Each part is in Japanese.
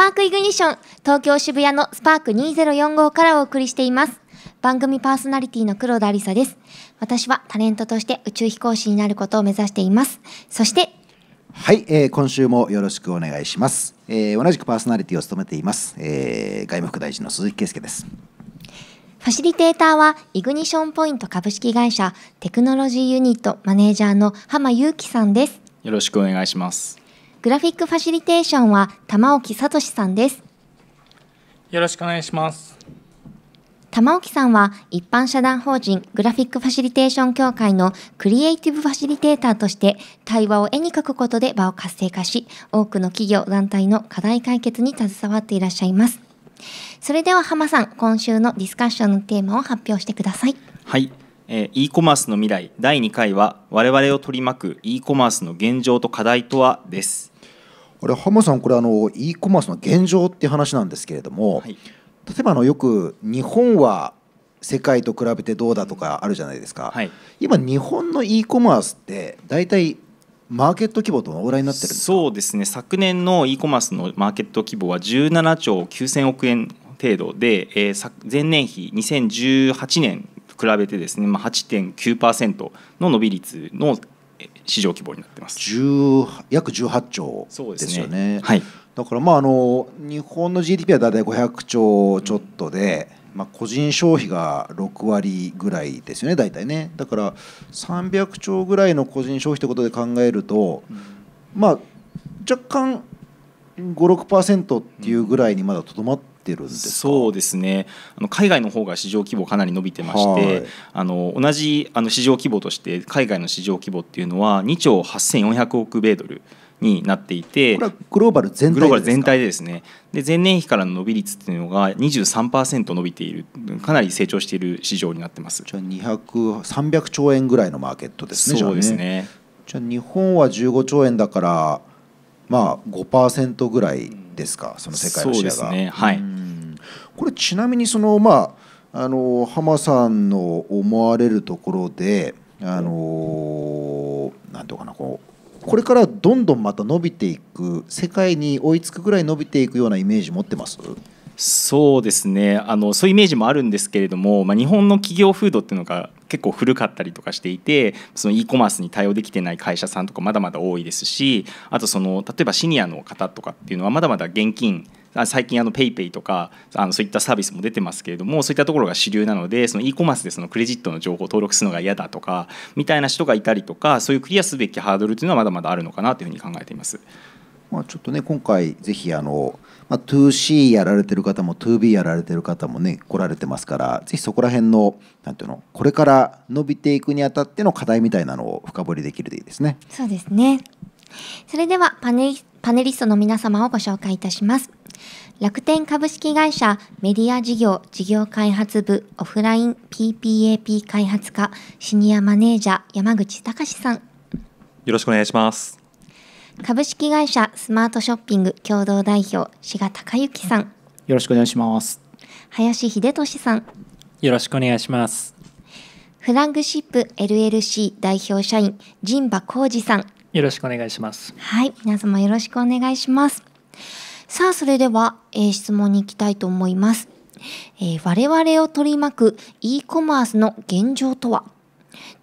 パークイグニション東京渋谷のスパーク2045からお送りしています番組パーソナリティの黒田ありさです私はタレントとして宇宙飛行士になることを目指していますそしてはい、えー、今週もよろしくお願いします、えー、同じくパーソナリティを務めています、えー、外務副大臣の鈴木圭介ですファシリテーターは、イグニションポイント株式会社テクノロジーユニットマネージャーの浜祐樹さんです。よろしくお願いします。グラフィックファシリテーションは玉置聡さんです。よろしくお願いします。玉置さんは一般社団法人グラフィックファシリテーション協会のクリエイティブファシリテーターとして対話を絵に描くことで場を活性化し、多くの企業団体の課題解決に携わっていらっしゃいます。それでは浜さん、今週のディスカッションのテーマを発表してください。はい。えー、e コマースの未来第2回は我々を取り巻く e コマースの現状と課題とはです。これ浜さんこれあの e コマースの現状っていう話なんですけれども、はい、例えばあのよく日本は世界と比べてどうだとかあるじゃないですか、はい、今日本の e コマースって大体マーケット規模とどのらいになってるそうですね昨年の e コマースのマーケット規模は17兆9000億円程度で、えー、前年比2018年比べてですね、まあ、8.9%の伸び率の市場規模になってます。約18兆ですよね。ねはい、だからまああの日本の GDP はだいたい500兆ちょっとで、うん、まあ個人消費が6割ぐらいですよね。だいたいね。だから300兆ぐらいの個人消費ということで考えると、うん、まあ若干5、6%っていうぐらいにまだとどまってるんですそうですねあの海外の方が市場規模かなり伸びてまして、はい、あの同じあの市場規模として海外の市場規模っていうのは2兆8400億米ドルになっていてグローバル全体グローバル全体でですねで前年比からの伸び率っていうのが23%伸びているかなり成長している市場になってますじゃあ200300兆円ぐらいのマーケットですねそうですね、ね、じゃあ日本は15兆円だからまあ5%ぐらいですかその世界のシェアが。そうですねはい、これちなみにそのまああの浜さんの思われるところであのなんていうかなこうこれからどんどんまた伸びていく世界に追いつくぐらい伸びていくようなイメージ持ってますそうですねあのそういうイメージもあるんですけれども、まあ、日本の企業風土っていうのが結構古かったりとかしていてその e コマースに対応できてない会社さんとかまだまだ多いですしあとその例えばシニアの方とかっていうのはまだまだ現金最近あの PayPay とかあのそういったサービスも出てますけれどもそういったところが主流なのでその e コマースでそのクレジットの情報を登録するのが嫌だとかみたいな人がいたりとかそういうクリアすべきハードルというのはまだまだあるのかなというふうに考えています。まあ、ちょっとね今回ぜひあの、まあ、2C やられてる方も 2B やられてる方もね来られてますからぜひそこら辺のなんていうのこれから伸びていくにあたっての課題みたいなのを深掘りできるでいいですね。そうですねそれではパネパネリストの皆様をご紹介いたします。楽天株式会社メディア事業事業開発部オフライン PPAP 開発課シニアマネージャー山口隆さんよろしくお願いします株式会社スマートショッピング共同代表志賀隆之さんよろしくお願いします林秀俊さんよろしくお願いしますフラッグシップ LLC 代表社員神馬浩二さんよろしくお願いしますはい皆様よろしくお願いしますさあそれでは、えー、質問に行きたいと思います、えー、我々を取り巻く e コマースの現状とは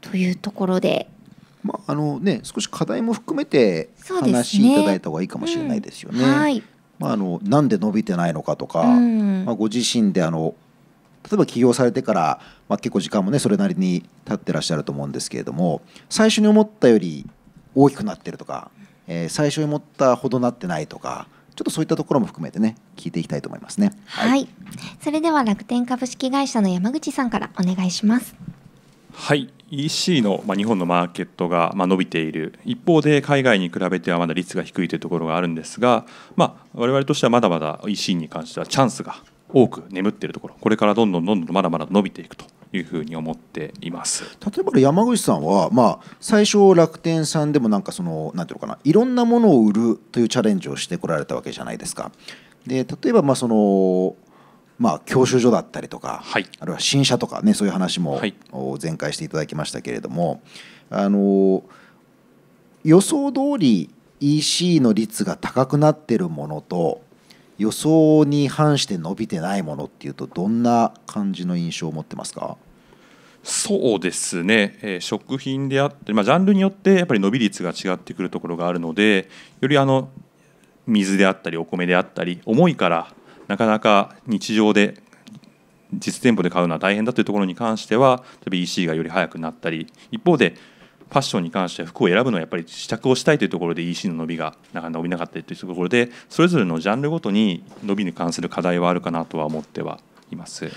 というところでまああのね、少し課題も含めて話しいただいた方がいいかもしれないですよね。まあ、あのなんで伸びてないのかとか、うん、まあ、ご自身であの例えば起業されてから、まあ、結構時間もねそれなりに経ってらっしゃると思うんですけれども最初に思ったより大きくなってるとか、えー、最初に思ったほどなってないとかちょっとそういったところも含めてね聞いていきたいと思いますね。はい、はい、それでは楽天株式会社の山口さんからお願いします。はい EC の、まあ、日本のマーケットが、まあ、伸びている一方で海外に比べてはまだ率が低いというところがあるんですが、まあ、我々としてはまだまだ EC に関してはチャンスが多く眠っているところこれからどんどんどんどんまだまだ伸びていくというふうに思っています例えば山口さんは、まあ、最初楽天さんでもなんかそのなんていうのかないろんなものを売るというチャレンジをしてこられたわけじゃないですか。で例えばまあそのまあ、教習所だったりとか、はい、あるいは新車とか、ね、そういう話も全開していただきましたけれども、はい、あの予想通り EC の率が高くなってるものと予想に反して伸びてないものっていうとどんな感じの印象を持ってますかそうですね、えー、食品であって、まあ、ジャンルによってやっぱり伸び率が違ってくるところがあるのでよりあの水であったりお米であったり重いからなかなか日常で実店舗で買うのは大変だというところに関しては例えば EC がより早くなったり一方でファッションに関しては服を選ぶのはやっぱり試着をしたいというところで EC の伸びがなかなか伸びなかったりというところでそれぞれのジャンルごとに伸びに関する課題はあるかなとは思ってはいます。例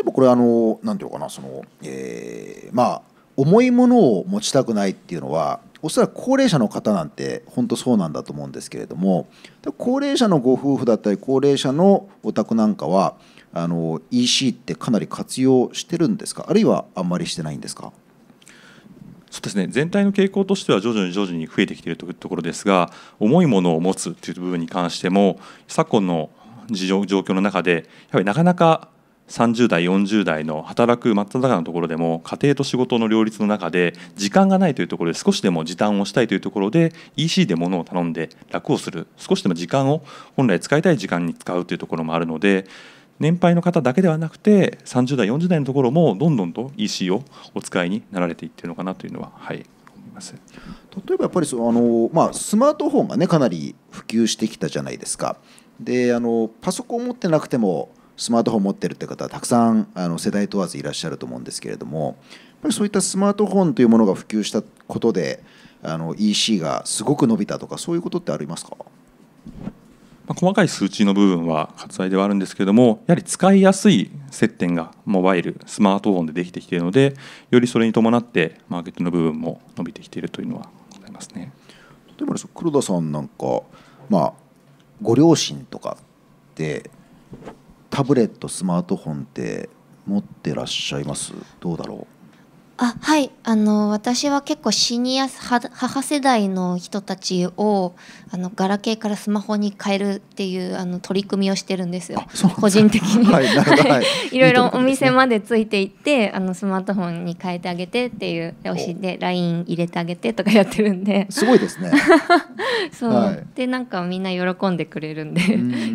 えばこれあのなんていうかなその、えー、まあ重いものを持ちたくないっていうのはおそらく高齢者の方なんて本当そうなんだと思うんですけれども高齢者のご夫婦だったり高齢者のお宅なんかはあの EC ってかなり活用してるんですかあるいはあんまりしてないんですかそうですね全体の傾向としては徐々に徐々に増えてきているというところですが重いものを持つという部分に関しても昨今の状況の中でやはりなかなか30代40代の働く真っ只中のところでも家庭と仕事の両立の中で時間がないというところで少しでも時短をしたいというところで EC で物を頼んで楽をする少しでも時間を本来使いたい時間に使うというところもあるので年配の方だけではなくて30代40代のところもどんどんと EC をお使いになられていってるのかなというのははい例えばやっぱりそあの、まあ、スマートフォンが、ね、かなり普及してきたじゃないですかであのパソコンを持ってなくてもスマートフォン持ってるって方はたくさんあの世代問わずいらっしゃると思うんですけれどもやっぱりそういったスマートフォンというものが普及したことであの EC がすごく伸びたとかそういうことってありますかま細かい数値の部分は割愛ではあるんですけれどもやはり使いやすい接点がモバイルスマートフォンでできてきているのでよりそれに伴ってマーケットの部分も伸びてきているというのはございますね例えば黒田さんなんか、まあ、ご両親とかってタブレットスマートフォンって持ってらっしゃいますどうだろうあはいあの私は結構シニア母世代の人たちをあのガラケーからスマホに変えるっていうあの取り組みをしてるんですよ個人的に、はいはい、いろいろお店までついていってあのスマートフォンに変えてあげてっていう押しで LINE 入れてあげてとかやってるんですごいですね そう、はい、でなんかみんな喜んでくれるんで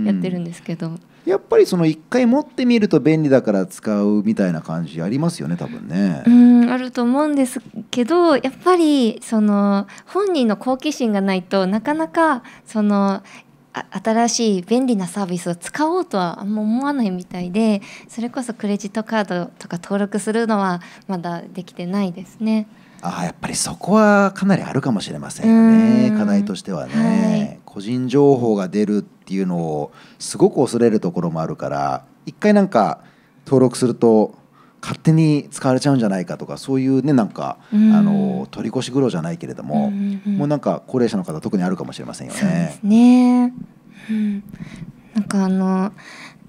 やってるんですけどやっぱりその一回持ってみると便利だから使うみたいな感じありますよね多分ね。うんあると思うんですけどやっぱりその本人の好奇心がないとなかなかその新しい便利なサービスを使おうとはあんま思わないみたいでそれこそクレジットカードとか登録するのはまだできてないですね。あやっぱりそこはかなりあるかもしれませんよね課題としてはね。はい個人情報が出るっていうのをすごく恐れるところもあるから一回なんか登録すると勝手に使われちゃうんじゃないかとかそういうねなんか、うん、あの取り越し苦労じゃないけれども、うんうん、もうなんか高齢者の方特にあるかもしれませんよね。ね、うん、なんかあの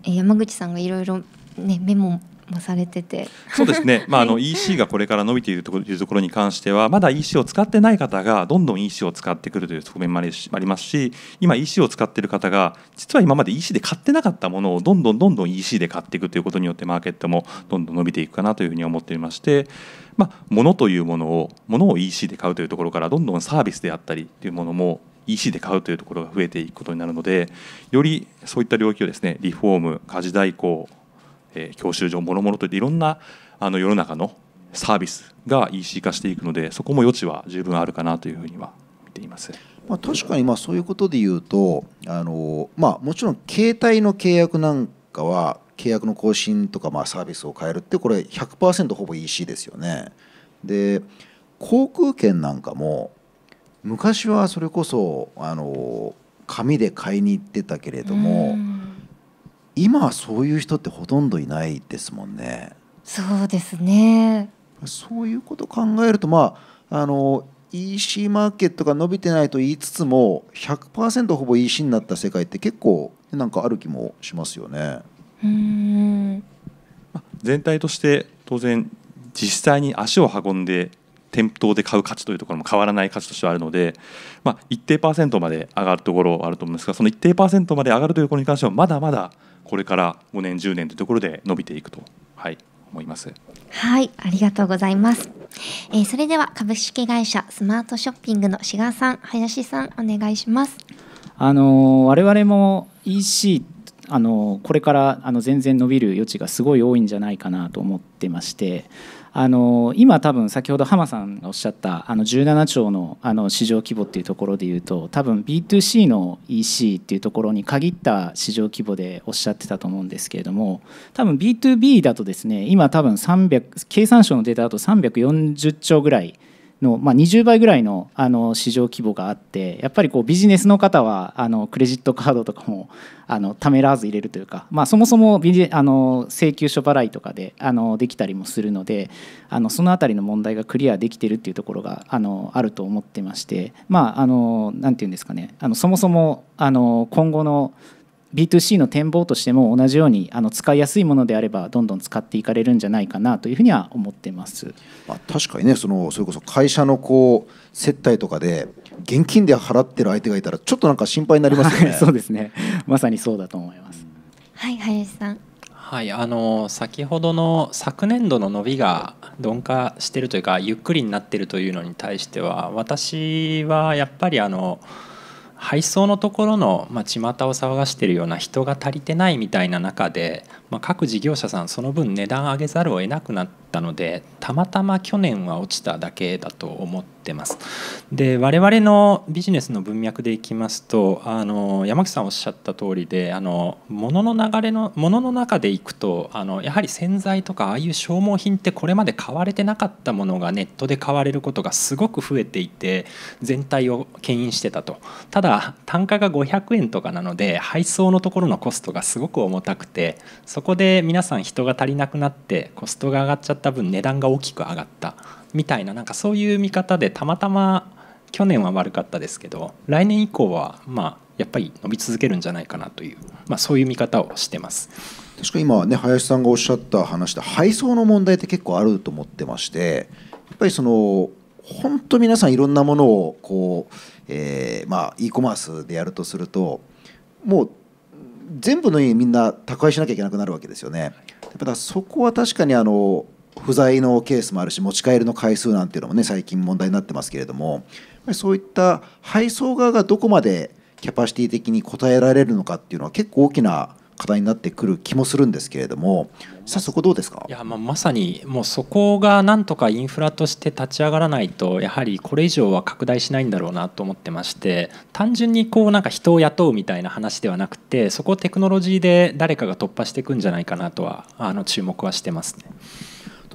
山口さんがいろいろねメモもされててそうですね、まあ、あの EC がこれから伸びているというところに関してはまだ EC を使ってない方がどんどん EC を使ってくるという側面もありますし今 EC を使っている方が実は今まで EC で買ってなかったものをどんどんどんどん EC で買っていくということによってマーケットもどんどん伸びていくかなというふうに思っていまして。まあ、物というものを物を EC で買うというところからどんどんサービスであったりというものも EC で買うというところが増えていくことになるのでよりそういった領域をですねリフォーム家事代行えー、教習所もろもろといっていろんなあの世の中のサービスが EC 化していくのでそこも余地は十分あるかなというふうには見ています。まあ、確かにまあそういうことで言うとあの、まあ、もちろん携帯の契約なんかは契約の更新とかまあサービスを変えるってこれ100%ほぼ EC ですよね。で航空券なんかも昔はそれこそあの紙で買いに行ってたけれども、今はそういう人ってほとんどいないですもんね。そうですねそういうこと考えると、まあ、あの EC マーケットが伸びてないと言いつつも100%ほぼ EC になった世界って結構なんかある気もしますよね。うん全体として当然実際に足を運んで店頭で買う価値というところも変わらない価値としてはあるので、まあ、一定パーセントまで上がるところはあると思うんですがその一定パーセントまで上がるというところに関してはまだまだこれから5年10年というところで伸びていくと、はい、思いますはいありがとうございます、えー、それでは株式会社スマートショッピングの志賀さん林さんお願いしますあの我々も EC あのこれからあの全然伸びる余地がすごい多いんじゃないかなと思ってましてあの今多分先ほど浜さんがおっしゃったあの17兆のあの市場規模っていうところでいうと多分 B2C の EC っていうところに限った市場規模でおっしゃってたと思うんですけれども多分 B2B だとですね今多分300経産省のデータだと340兆ぐらい。の、まあ、20倍ぐらいのあの市場規模があってやっぱりこうビジネスの方はあのクレジットカードとかもあのためらわず入れるというか、まあ、そもそもビジあの請求書払いとかであのできたりもするのであのその辺りの問題がクリアできてるっていうところがあのあると思ってましてまあ何のて言うんですかねあのそもそもあの今後の B2C の展望としても同じようにあの使いやすいものであればどんどん使っていかれるんじゃないかなというふうには思ってます、まあ、確かにねそのそれこそ会社のこう接待とかで現金で払ってる相手がいたらちょっとなんか心配になりますよね、そうですねまさにそうだと思いますはい林さんはい、あの先ほどの昨年度の伸びが鈍化してるというかゆっくりになってるというのに対しては私はやっぱりあの。配送のところの、まあ、巷を騒がしてるような人が足りてないみたいな中で、まあ、各事業者さんその分値段上げざるを得なくなったのでたまたま去年は落ちただけだと思ってってます。で我々のビジネスの文脈でいきますとあの山口さんおっしゃった通りであの物の流れの物の中でいくとあのやはり洗剤とかああいう消耗品ってこれまで買われてなかったものがネットで買われることがすごく増えていて全体を牽引してたと。ただ単価が500円とかなので配送のところのコストがすごく重たくてそこで皆さん人が足りなくなってコストが上がっちゃった分値段が大きく上がった。みたいななんかそういう見方でたまたま去年は悪かったですけど来年以降はまあやっぱり伸び続けるんじゃないかなという、まあ、そういう見方をしてます。確か今ね林さんがおっしゃった話で配送の問題って結構あると思ってましてやっぱりその本当皆さんいろんなものをこう、えー、まあ e コマースでやるとするともう全部の家みんな宅配しなきゃいけなくなるわけですよね。だからそこは確かにあの不在のケースもあるし持ち帰りの回数なんていうのもね最近問題になってますけれどもそういった配送側がどこまでキャパシティ的に応えられるのかっていうのは結構大きな課題になってくる気もするんですけれどもさあそこどうですかいや、まあ、まさにもうそこがなんとかインフラとして立ち上がらないとやはりこれ以上は拡大しないんだろうなと思ってまして単純にこうなんか人を雇うみたいな話ではなくてそこをテクノロジーで誰かが突破していくんじゃないかなとはあの注目はしてますね。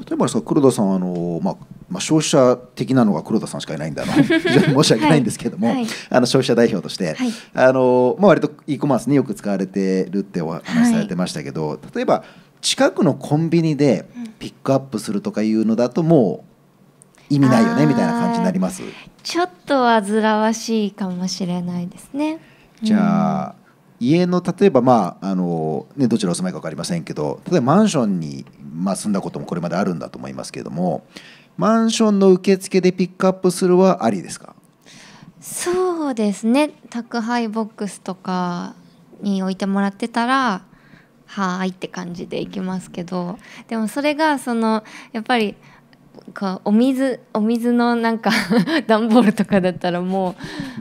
例えばさ黒田さんあの、まあまあ、消費者的なのが黒田さんしかいないんだな 非常に申し訳ないんですけども、はいあの消費者代表として、はい、あのまあ、割と e コマースによく使われてるってお話しされてましたけど、例えば近くのコンビニでピックアップするとかいうのだともう意味ないよねみたいな感じになりますちょっと煩わしいかもしれないですね。じゃあ、うん、家の例えば、まああのね、どちらお住まいか分かりませんけど例えばマンションにまあ、住んだこともこれまであるんだと思いますけれどもマンションの受付でピックアップするはありですかそうですね宅配ボックスとかに置いてもらってたらはいって感じで行きますけどでもそれがそのやっぱりかお水お水のなんか 段ボールとかだったらも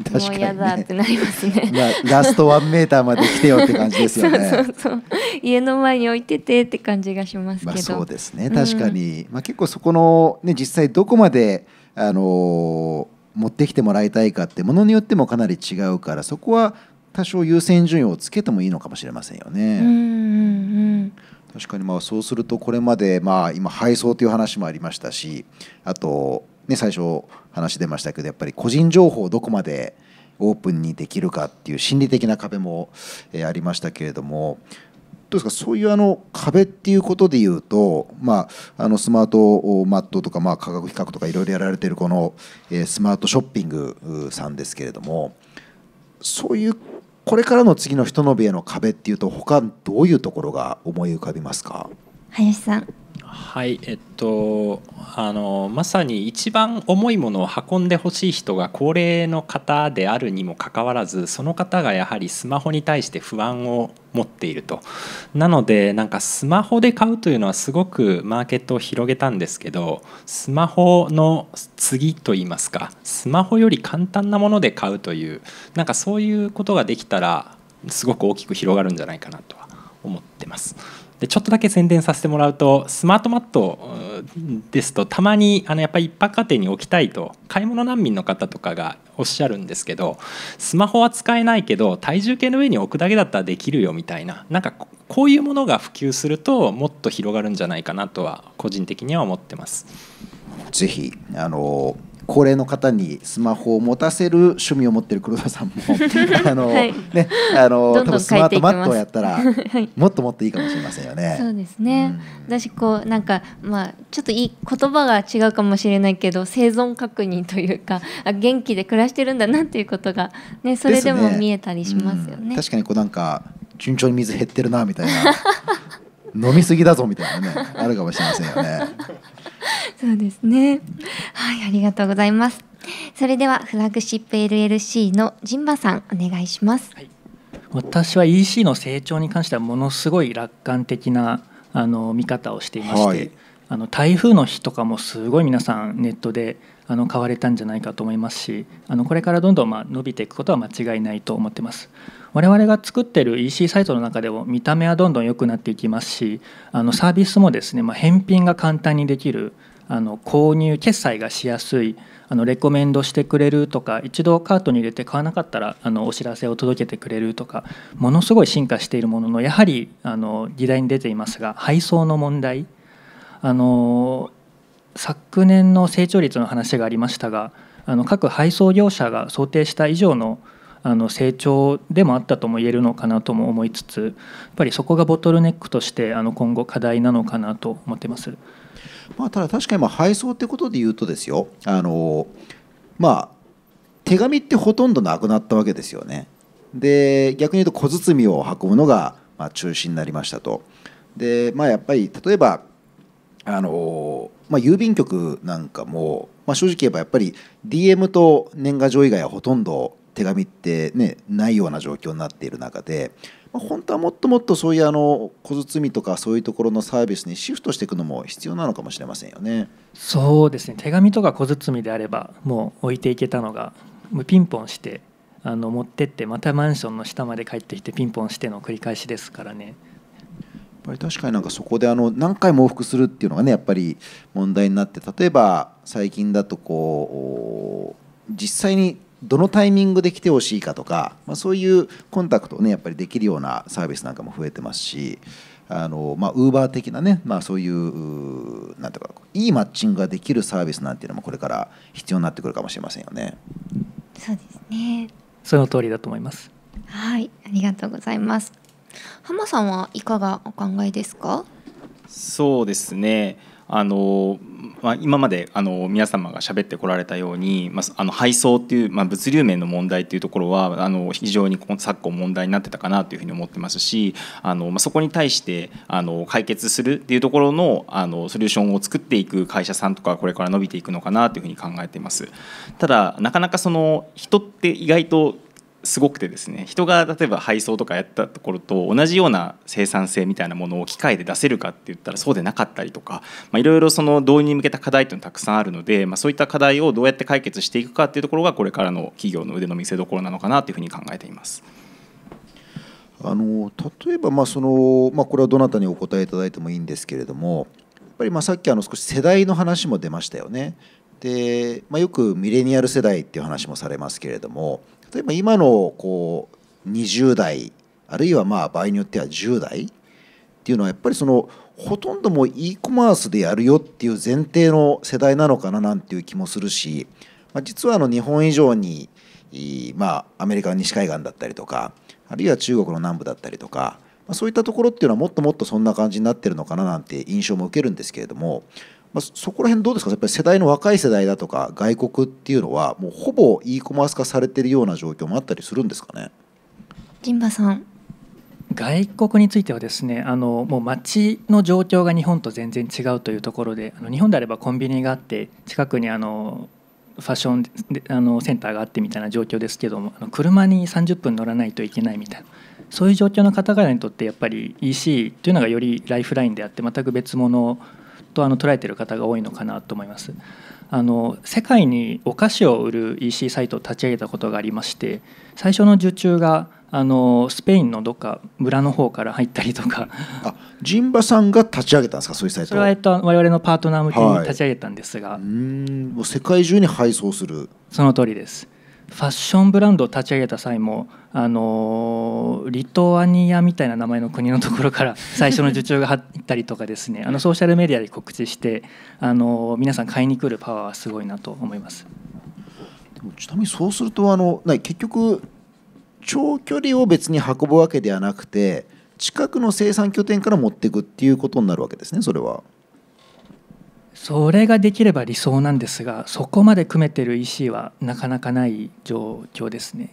う、ね、もう嫌だってなりますねラストワンメーターまで来てよって感じですよね そうそう家の前に置いててって感じがしますけど、まあ、そうですね確かに、うん、まあ、結構そこの、ね、実際どこまであの持ってきてもらいたいかってものによってもかなり違うからそこは多少優先順位をつけてもいいのかもしれませんよね。うんうんうん確かにまあそうするとこれまでまあ今配送という話もありましたしあとね最初話出ましたけどやっぱり個人情報をどこまでオープンにできるかっていう心理的な壁もありましたけれどもどうですかそういうあの壁っていうことでいうと、まあ、あのスマートマットとか、まあ、価格比較とかいろいろやられてるこのスマートショッピングさんですけれどもそういうこれからの次の人のびへの壁っていうと他どういうところが思い浮かびますか林さんはいえっとあのまさに一番重いものを運んでほしい人が高齢の方であるにもかかわらずその方がやはりスマホに対して不安を持っているとなのでなんかスマホで買うというのはすごくマーケットを広げたんですけどスマホの次といいますかスマホより簡単なもので買うというなんかそういうことができたらすごく大きく広がるんじゃないかなとは思ってます。でちょっとだけ宣伝させてもらうとスマートマットですとたまにあのやっぱり一般家庭に置きたいと買い物難民の方とかがおっしゃるんですけどスマホは使えないけど体重計の上に置くだけだったらできるよみたいななんかこういうものが普及するともっと広がるんじゃないかなとは個人的には思ってます。ぜひあの高齢の方にスマホを持たせる趣味を持ってる黒田さんも あの、はい、ねあの多分スマートマットをやったら、もっともっといいかもしれませんよね。そうですね。うん、私こうなんかまあちょっといい言葉が違うかもしれないけど生存確認というかあ元気で暮らしてるんだなっていうことがねそれでも見えたりしますよね。ねうん、確かにこうなんか順調に水減ってるなみたいな 飲みすぎだぞみたいなねあるかもしれませんよね。そうですね。はい、ありがとうございます。それではフラッグシップ LLC の陣馬さんお願いします。はい、私は EC の成長に関してはものすごい楽観的なあの見方をしていまして、はい、あの台風の日とかもすごい皆さんネットであの買われたんじゃないかと思いますし、あのこれからどんどんま伸びていくことは間違いないと思ってます。我々が作ってる EC サイトの中でも見た目はどんどん良くなっていきますしあのサービスもですね、まあ、返品が簡単にできるあの購入決済がしやすいあのレコメンドしてくれるとか一度カートに入れて買わなかったらあのお知らせを届けてくれるとかものすごい進化しているもののやはりあの議題に出ていますが配送の問題あの昨年の成長率の話がありましたがあの各配送業者が想定した以上のあの成長でもあったとも言えるのかなとも思いつつやっぱりそこがボトルネックとしてあの今後課題なのかなと思ってます。まあ、ただ確かにま配送ってことで言うとですよあの、まあ、手紙ってほとんどなくなったわけですよね。で逆に言うと小包を運ぶのがま中止になりましたと。でまあ、やっぱり例えばあの、まあ、郵便局なんかも、まあ、正直言えばやっぱり DM と年賀状以外はほとんど手紙ってねないような状況になっている中で、まあ、本当はもっともっとそういうあの小包とかそういうところのサービスにシフトしていくのも必要なのかもしれませんよね。そうですね手紙とか小包であればもう置いていけたのがピンポンしてあの持ってってまたマンションの下まで帰ってきてピンポンしての繰り返しですからね。やっぱり確かになんかそこであの何回も往復するっていうのがねやっぱり問題になって例えば最近だとこう実際にどのタイミングで来てほしいかとか、まあ、そういうコンタクトを、ね、やっぱりできるようなサービスなんかも増えてますしウーバー的なね、まあ、そういうなんていうかいいマッチングができるサービスなんていうのもこれから必要になってくるかもしれませんよね。そうですねその通りだと思います。はいありがとうございます。浜さんはいかがお考えですかそうですねあのまあ、今まであの皆様が喋ってこられたように、まあ、あの配送っていう、まあ、物流面の問題っていうところはあの非常に昨今問題になってたかなというふうに思ってますしあの、まあ、そこに対してあの解決するっていうところのあのソリューションを作っていく会社さんとかこれから伸びていくのかなというふうに考えています。ただなかなかその人って意外とすごくてですね人が例えば配送とかやったところと同じような生産性みたいなものを機械で出せるかって言ったらそうでなかったりとかいろいろその導入に向けた課題っていうのはたくさんあるので、まあ、そういった課題をどうやって解決していくかっていうところがこれからの企業の腕の見せ所なのかなというふうに考えています。あの例えばまあその、まあ、これはどなたにお答えいただいてもいいんですけれどもやっぱりまあさっきあの少し世代の話も出ましたよね。で、まあ、よくミレニアル世代っていう話もされますけれども例えば今のこう20代あるいはまあ場合によっては10代っていうのはやっぱりそのほとんどもう e コマースでやるよっていう前提の世代なのかななんていう気もするし、まあ、実はあの日本以上にまあアメリカの西海岸だったりとかあるいは中国の南部だったりとか、まあ、そういったところっていうのはもっともっとそんな感じになってるのかななんて印象も受けるんですけれどもまあ、そこら辺どうですかやっぱり世代の若い世代だとか外国っていうのはもうほぼ e コマース化されてるような状況もあったりするんですかね銀馬さん外国についてはですねあのもう街の状況が日本と全然違うというところであの日本であればコンビニがあって近くにあのファッションあのセンターがあってみたいな状況ですけどもあの車に30分乗らないといけないみたいなそういう状況の方々にとってやっぱり EC というのがよりライフラインであって全く別物とあの捉えている方が多いのかなと思います。あの世界にお菓子を売る EC サイトを立ち上げたことがありまして最初の受注があのスペインのどっか村の方から入ったりとかあジンバさんが立ち上げたんですかそういうサイトそれは、えっと、我々のパートナー向けに立ち上げたんですが、はい、うん世界中に配送するその通りですファッションブランドを立ち上げた際もあのリトアニアみたいな名前の国のところから最初の受注が入ったりとかですね あのソーシャルメディアで告知してあの皆さん買いに来るパワーはすごいなと思います。ちなみにそうするとあの結局長距離を別に運ぶわけではなくて近くの生産拠点から持っていくっていうことになるわけですねそれは。それができれば理想なんですがそこまで組めてる EC はなかなかない状況ですね。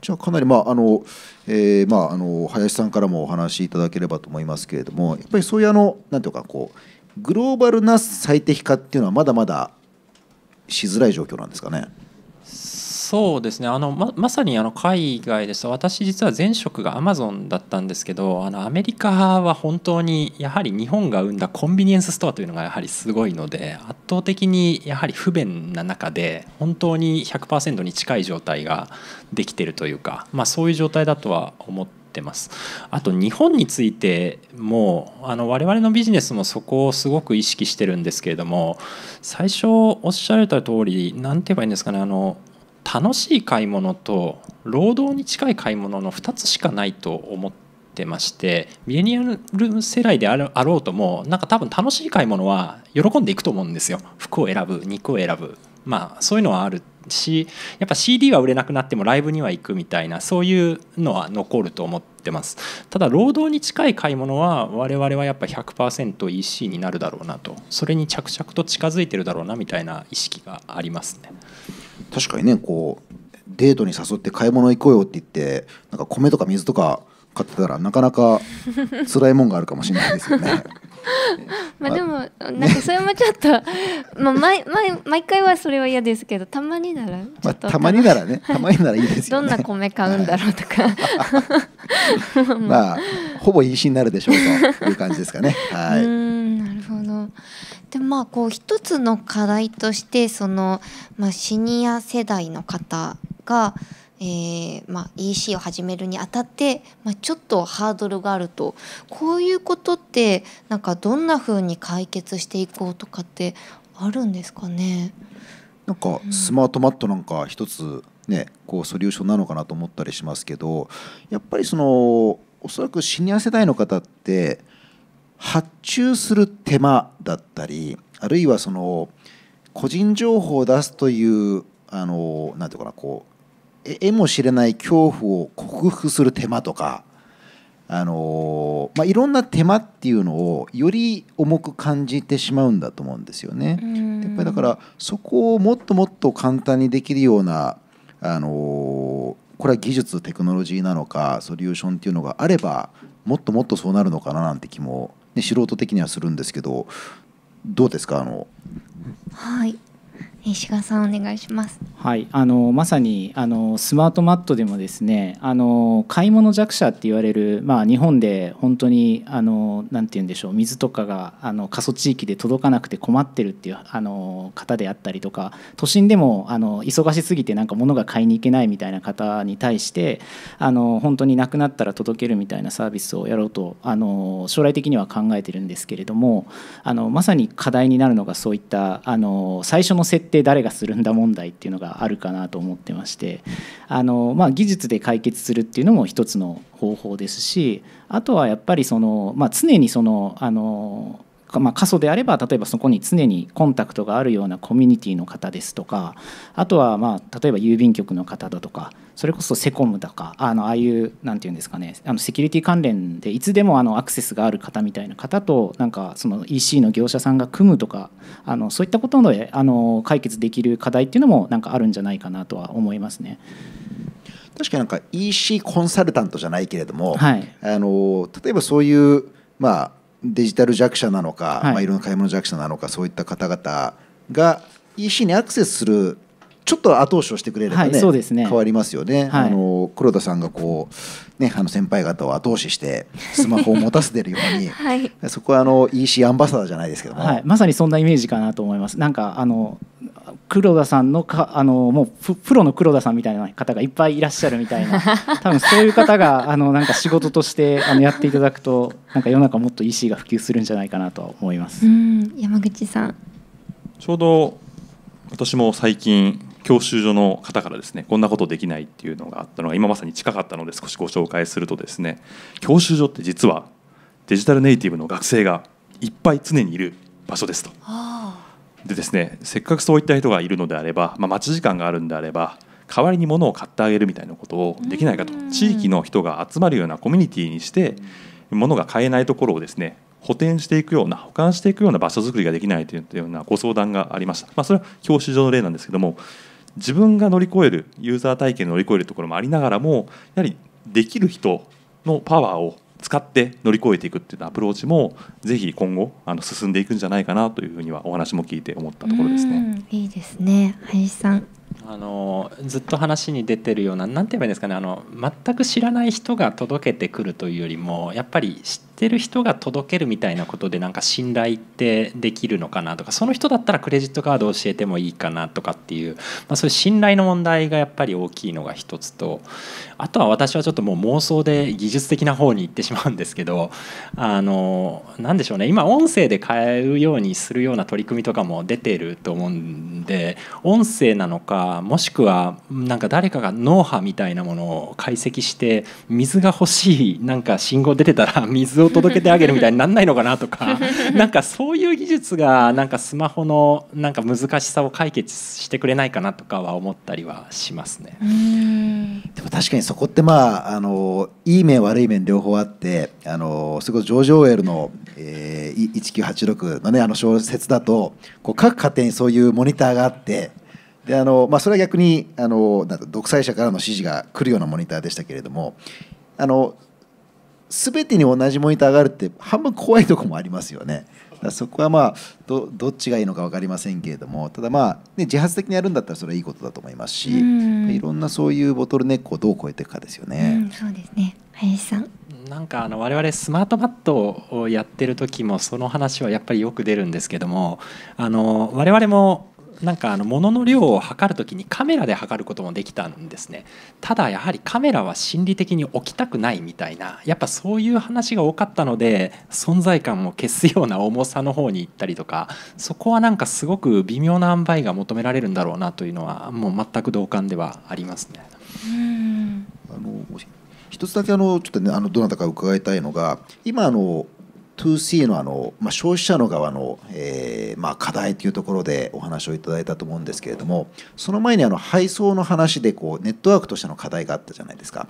じゃあかなり、まああのえーまあ、あの林さんからもお話しいただければと思いますけれどもやっぱりそういうあのなんていうかこうグローバルな最適化っていうのはまだまだしづらい状況なんですかね。そうですねあのままさにあの海外ですと私実は前職がアマゾンだったんですけどあのアメリカは本当にやはり日本が生んだコンビニエンスストアというのがやはりすごいので圧倒的にやはり不便な中で本当に100%に近い状態ができてるというか、まあ、そういう状態だとは思ってますあと日本についてもあの我々のビジネスもそこをすごく意識してるんですけれども最初おっしゃられた通り何て言えばいいんですかねあの楽しい買い物と労働に近い買い物の2つしかないと思ってましてミレニアル世代であろうともなんか多分楽しい買い物は喜んでいくと思うんですよ服を選ぶ肉を選ぶまあそういうのはあるしやっぱ CD は売れなくなってもライブには行くみたいなそういうのは残ると思ってますただ労働に近い買い物は我々はやっぱ 100%EC になるだろうなとそれに着々と近づいてるだろうなみたいな意識がありますね。確かにねこうデートに誘って買い物行こうよって言ってなんか米とか水とか買ってたらなかなか 辛いもんがあるかもしれないですよね。まあでもなんかそれもちょっと、まあ毎毎毎回はそれは嫌ですけどたまにならまあたまにならねたまにならいいですよね。どんな米買うんだろうとか。まあほぼい酒になるでしょうという感じですかね。はい。なるほど。でまあこう一つの課題としてその、まあ、シニア世代の方が、えーまあ、EC を始めるにあたって、まあ、ちょっとハードルがあるとこういうことってなんかどんなふうに解決していこうとかってあるんですかねなんかスマートマットなんか一つね、こうソリューションなのかなと思ったりしますけどやっぱりそのおそらくシニア世代の方って発注する手間だったりあるいはその個人情報を出すというあのなんていうかなこうええも知れない恐怖を克服する手間とかあの、まあ、いろんな手間っていうのをより重く感じてしまうんだと思うんですよね。やっぱりだからそこをもっともっと簡単にできるようなあのこれは技術テクノロジーなのかソリューションっていうのがあればもっともっとそうなるのかななんて気も素人的にはするんですけどどうですかあのはい石川さんお願いします。はい、あのまさにあのスマートマットでもですね、あの買い物弱者って言われるまあ日本で本当にあのなんて言うんでしょう、水とかがあの過疎地域で届かなくて困ってるっていうあの方であったりとか、都心でもあの忙しすぎてなんか物が買いに行けないみたいな方に対して、あの本当になくなったら届けるみたいなサービスをやろうとあの将来的には考えてるんですけれども、あのまさに課題になるのがそういったあの最初の設定っ誰がするんだ問題っていうのがあるかなと思ってましてあの、まあ、技術で解決するっていうのも一つの方法ですしあとはやっぱりその、まあ、常にそのあのまあ、過疎であれば例えばそこに常にコンタクトがあるようなコミュニティの方ですとかあとは、まあ、例えば郵便局の方だとかそれこそセコムだかあのああいうなんていうんですかねあのセキュリティ関連でいつでもあのアクセスがある方みたいな方となんかその EC の業者さんが組むとかあのそういったことであの解決できる課題っていうのもなんかあるんじゃないかなとは思いますね。確かになんか EC コンサルタントじゃないけれども、はい、あの例えばそういうまあデジタル弱者なのか、はいまあ、いろんな買い物弱者なのかそういった方々が EC にアクセスするちょっと後押しをしてくれればねはい、そうですね変わりますよね、はい、あの黒田さんがこう、ね、あの先輩方を後押ししてスマホを持たせてるように、はい、そこはあの EC アンバサダーじゃないですけども、まさにそんなイメージかなと思います。なんかあの黒田さんのかあのもうプロの黒田さんみたいな方がいっぱいいらっしゃるみたいな 多分そういう方があのなんか仕事としてあのやっていただくとなんか世の中もっと EC が普及するんじゃないかなと思います山口さんちょうど私も最近教習所の方からですねこんなことできないっていうのがあったのが今まさに近かったので少しご紹介するとですね教習所って実はデジタルネイティブの学生がいっぱい常にいる場所ですと。でですねせっかくそういった人がいるのであれば、まあ、待ち時間があるんであれば代わりに物を買ってあげるみたいなことをできないかと地域の人が集まるようなコミュニティにして物が買えないところをですね補填していくような保管していくような場所づくりができないというようなご相談がありました、まあ、それは教習所の例なんですけども自分が乗り越えるユーザー体験を乗り越えるところもありながらもやはりできる人のパワーを使って乗り越えていくっていうアプローチもぜひ今後あの進んでいくんじゃないかなというふうにはお話も聞いて思ったところですね。いいですね林さんあのずっと話に出てるような何て言えばいいんですかねあの全く知らない人が届けてくるというよりもやっぱり知ってる人が届けるみたいなことでなんか信頼ってできるのかなとかその人だったらクレジットカード教えてもいいかなとかっていう、まあ、そういう信頼の問題がやっぱり大きいのが一つとあとは私はちょっともう妄想で技術的な方に行ってしまうんですけどあの何でしょうね今音声で変えるようにするような取り組みとかも出てると思うんで音声なのかかもしくはなんか誰かが脳波みたいなものを解析して水が欲しいなんか信号出てたら水を届けてあげるみたいになんないのかなとか なんかそういう技術がなんかスマホのなんか難しさを解決してくれないかなとかは思ったりはしますね。でも確かにそこってまああのいい面悪い面両方あってあのそれこそジョージ・オーエルの、えー、1986のねあの小説だとこう各家庭にそういうモニターがあって。であのまあ、それは逆にあの独裁者からの指示が来るようなモニターでしたけれどもあの全てに同じモニターがあるって半分怖いとこもありますよね。そこはまあどどっちがいいのか分かりませんけれどもただまあ、ね、自発的にやるんだったらそれはいいことだと思いますしいろんなそういうボトルネックをどう超えていくかですよね。うそうですね林さんなんかあの我々スマートマットをやってる時もその話はやっぱりよく出るんですけどもあの我々もなんかあの物の量を測るときにカメラで測ることもできたんですねただやはりカメラは心理的に置きたくないみたいなやっぱそういう話が多かったので存在感を消すような重さの方に行ったりとかそこはなんかすごく微妙な塩梅が求められるんだろうなというのはもう全く同感ではありますね。うんあの一つだけあのちょっとねあのどなたか伺いたいのが今あの 2C のあの、まあ、消費者の側の、えーまあ、課題というところでお話をいただいたと思うんですけれどもその前にあの配送の話でこうネットワークとしての課題があったじゃないですか。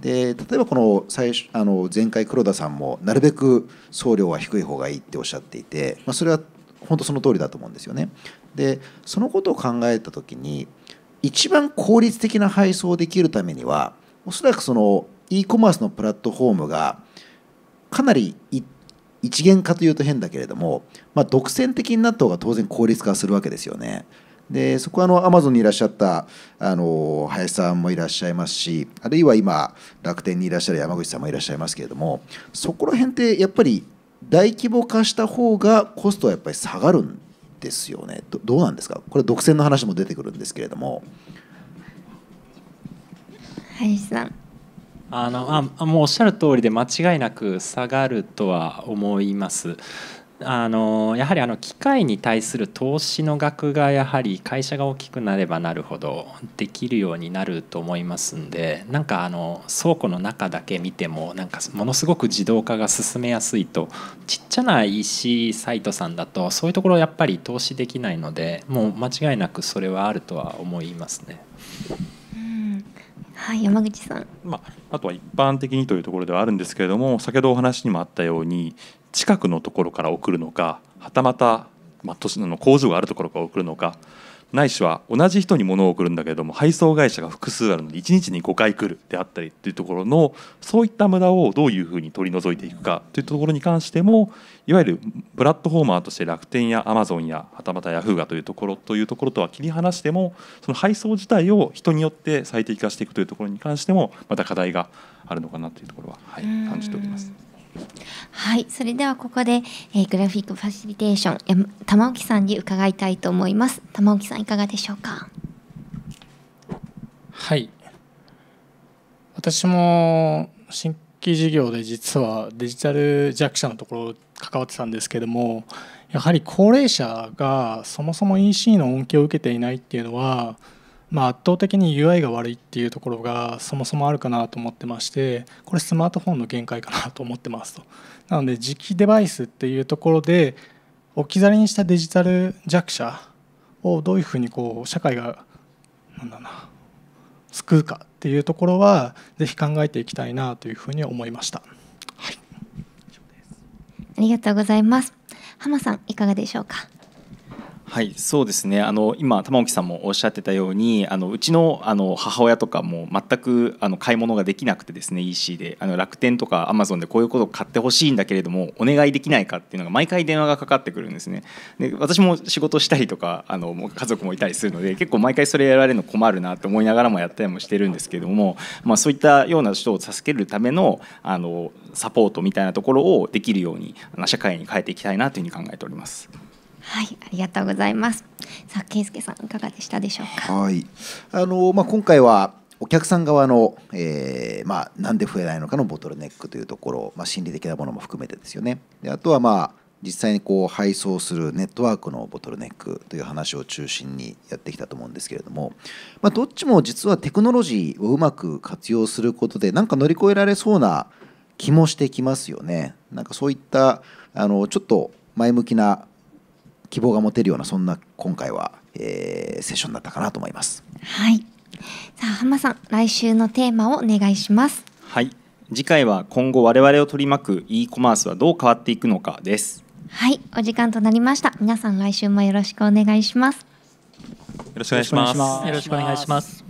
で例えばこの最初あの前回黒田さんもなるべく送料は低い方がいいっておっしゃっていて、まあ、それは本当その通りだと思うんですよね。でそのことを考えた時に一番効率的な配送できるためにはおそらくその e コマースのプラットフォームがかなり一一元化というと変だけれども、まあ、独占的になった方が当然効率化するわけですよね。でそこはあのアマゾンにいらっしゃったあの林さんもいらっしゃいますしあるいは今楽天にいらっしゃる山口さんもいらっしゃいますけれどもそこら辺ってやっぱり大規模化した方がコストはやっぱり下がるんですよねどうなんですかこれ独占の話も出てくるんですけれども林さんあのあもうおっしゃる通りで間違いなく下がるとは思います。あのやはりあの機械に対する投資の額がやはり会社が大きくなればなるほどできるようになると思いますんでなんかあの倉庫の中だけ見てもなんかものすごく自動化が進めやすいとちっちゃな EC サイトさんだとそういうところやっぱり投資できないのでもう間違いなくそれはあるとは思いますね。はい、山口さん、まあ、あとは一般的にというところではあるんですけれども先ほどお話にもあったように近くのところから送るのかはたまた、まあ、都市の工場があるところから送るのかないしは同じ人に物を送るんだけれども配送会社が複数あるので1日に5回来るであったりっていうところのそういった無駄をどういうふうに取り除いていくかというところに関してもいわゆるプラットフォーマーとして楽天やアマゾンやはたまたヤフーがというところというところとは切り離してもその配送自体を人によって最適化していくというところに関してもまた課題があるのかなというところは、はい、感じております。はい、それではここで、えー、グラフィックファシリテーション玉置さんに伺いたいと思います。玉置さんいかがでしょうか。はい、私も新規事業で実はデジタル弱者のところ関わってたんですけども、やはり高齢者がそもそも EC の恩恵を受けていないっていうのは。まあ、圧倒的に UI が悪いっていうところがそもそもあるかなと思ってましてこれスマートフォンの限界かなと思ってますとなので磁気デバイスっていうところで置き去りにしたデジタル弱者をどういうふうにこう社会がなんだな救うかっていうところはぜひ考えていきたいなというふうに思いました、はい、ありがとうございます浜さんいかがでしょうかはい、そうですねあの今玉置さんもおっしゃってたようにあのうちのあの母親とかも全くあの買い物ができなくてですね EC であの楽天とかアマゾンでこういうことを買ってほしいんだけれどもお願いできないかっていうのが毎回電話がかかってくるんですねで私も仕事したりとかあの家族もいたりするので結構毎回それやられるの困るなと思いながらもやったりもしてるんですけれども、まあ、そういったような人を助けるためのあのサポートみたいなところをできるようにあの社会に変えていきたいなというふうに考えております。はい、ありがとうございます。さあ、健介さん、いかがでしたでしょうか。はい、あの、まあ、今回は。お客さん側の、えーまあ、なんで増えないのかのボトルネックというところ、まあ、心理的なものも含めてですよね。であとは、まあ、実際にこう配送するネットワークのボトルネックという話を中心にやってきたと思うんですけれども、まあ、どっちも実はテクノロジーをうまく活用することでなんか乗り越えられそうな気もしてきますよね。なんかそういったあのちょっと前向きな希望が持てるようなそんな今回は、えー、セッションだったかなと思います。はいさあ浜さん来週のテーマをお願いします。はい次回は今後我々を取り巻く e コマースはどう変わっていくのかです。はいお時間となりました皆さん来週もよろしくお願いします。よろしくお願いします。よろしくお願いします。